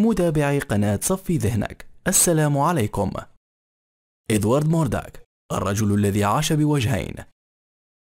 متابعي قناة صفي ذهنك السلام عليكم إدوارد مورداك الرجل الذي عاش بوجهين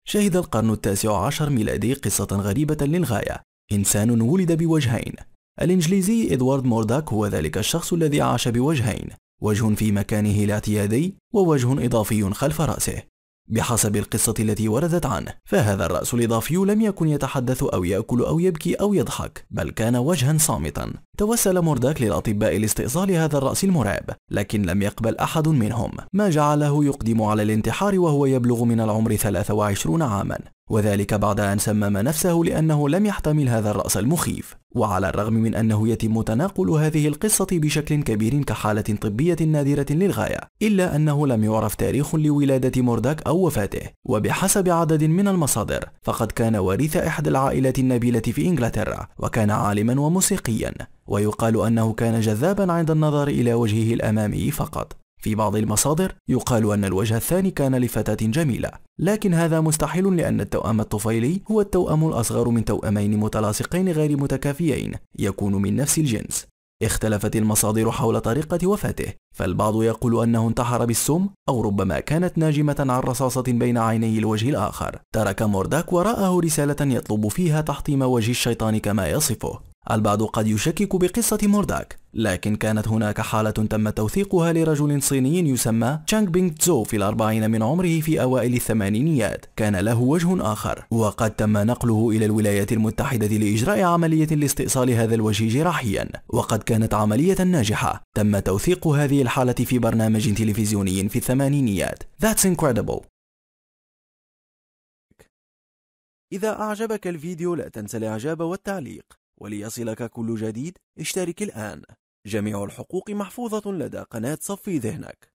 شهد القرن التاسع عشر ميلادي قصة غريبة للغاية إنسان ولد بوجهين الإنجليزي إدوارد مورداك هو ذلك الشخص الذي عاش بوجهين وجه في مكانه الاعتيادي ووجه إضافي خلف رأسه بحسب القصة التي وردت عنه فهذا الرأس الإضافي لم يكن يتحدث أو يأكل أو يبكي أو يضحك بل كان وجها صامتا توسل مورداك للأطباء لاستئصال هذا الرأس المرعب لكن لم يقبل أحد منهم ما جعله يقدم على الانتحار وهو يبلغ من العمر 23 عاما وذلك بعد أن سمم نفسه لأنه لم يحتمل هذا الرأس المخيف وعلى الرغم من أنه يتم تناقل هذه القصة بشكل كبير كحالة طبية نادرة للغاية إلا أنه لم يعرف تاريخ لولادة مورداك أو وفاته وبحسب عدد من المصادر فقد كان وريث إحدى العائلات النبيلة في إنجلترا وكان عالما وموسيقيا ويقال أنه كان جذابا عند النظر إلى وجهه الأمامي فقط في بعض المصادر يقال أن الوجه الثاني كان لفتاة جميلة لكن هذا مستحيل لأن التوأم الطفيلي هو التوأم الأصغر من توأمين متلاصقين غير متكافيين يكون من نفس الجنس اختلفت المصادر حول طريقة وفاته فالبعض يقول أنه انتحر بالسم أو ربما كانت ناجمة عن رصاصة بين عيني الوجه الآخر ترك مورداك وراءه رسالة يطلب فيها تحطيم وجه الشيطان كما يصفه البعض قد يشكك بقصة مورداك لكن كانت هناك حالة تم توثيقها لرجل صيني يسمى تشانغ بينغ تزو في الأربعين من عمره في أوائل الثمانينيات كان له وجه آخر وقد تم نقله إلى الولايات المتحدة لإجراء عملية لاستئصال هذا الوجه جراحيا وقد كانت عملية ناجحة تم توثيق هذه الحالة في برنامج تلفزيوني في الثمانينيات That's incredible إذا أعجبك الفيديو لا تنسى الإعجاب والتعليق وليصلك كل جديد اشترك الآن جميع الحقوق محفوظة لدى قناة صفي ذهنك